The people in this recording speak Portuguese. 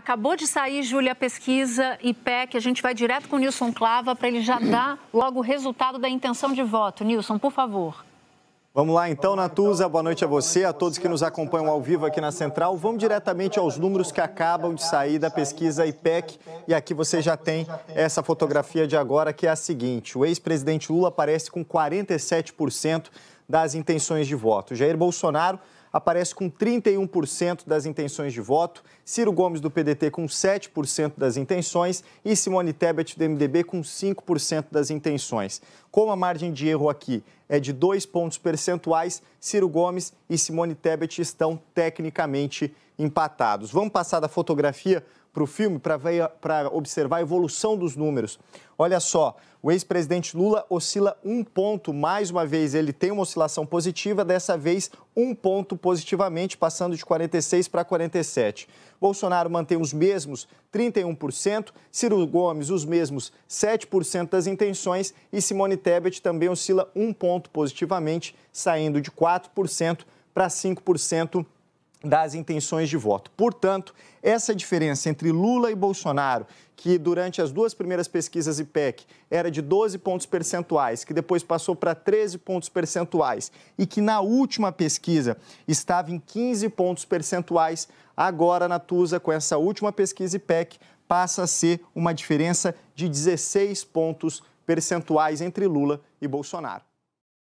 Acabou de sair, Júlia, a pesquisa IPEC. A gente vai direto com o Nilson Clava para ele já dar logo o resultado da intenção de voto. Nilson, por favor. Vamos lá então, Natuza, boa noite a você, a todos que nos acompanham ao vivo aqui na Central. Vamos diretamente aos números que acabam de sair da pesquisa IPEC. E aqui você já tem essa fotografia de agora, que é a seguinte: o ex-presidente Lula aparece com 47% das intenções de voto. Jair Bolsonaro aparece com 31% das intenções de voto, Ciro Gomes do PDT com 7% das intenções e Simone Tebet do MDB com 5% das intenções. Como a margem de erro aqui é de dois pontos percentuais, Ciro Gomes e Simone Tebet estão tecnicamente empatados. Vamos passar da fotografia para o filme para observar a evolução dos números. Olha só, o ex-presidente Lula oscila um ponto, mais uma vez ele tem uma oscilação positiva, dessa vez um ponto positivamente, passando de 46 para 47. Bolsonaro mantém os mesmos 31%, Ciro Gomes os mesmos 7% das intenções e Simone Tebet também oscila um ponto positivamente, saindo de 4% para 5% das intenções de voto. Portanto, essa diferença entre Lula e Bolsonaro, que durante as duas primeiras pesquisas IPEC era de 12 pontos percentuais, que depois passou para 13 pontos percentuais e que na última pesquisa estava em 15 pontos percentuais, agora na TUSA, com essa última pesquisa IPEC, passa a ser uma diferença de 16 pontos percentuais entre Lula e Bolsonaro.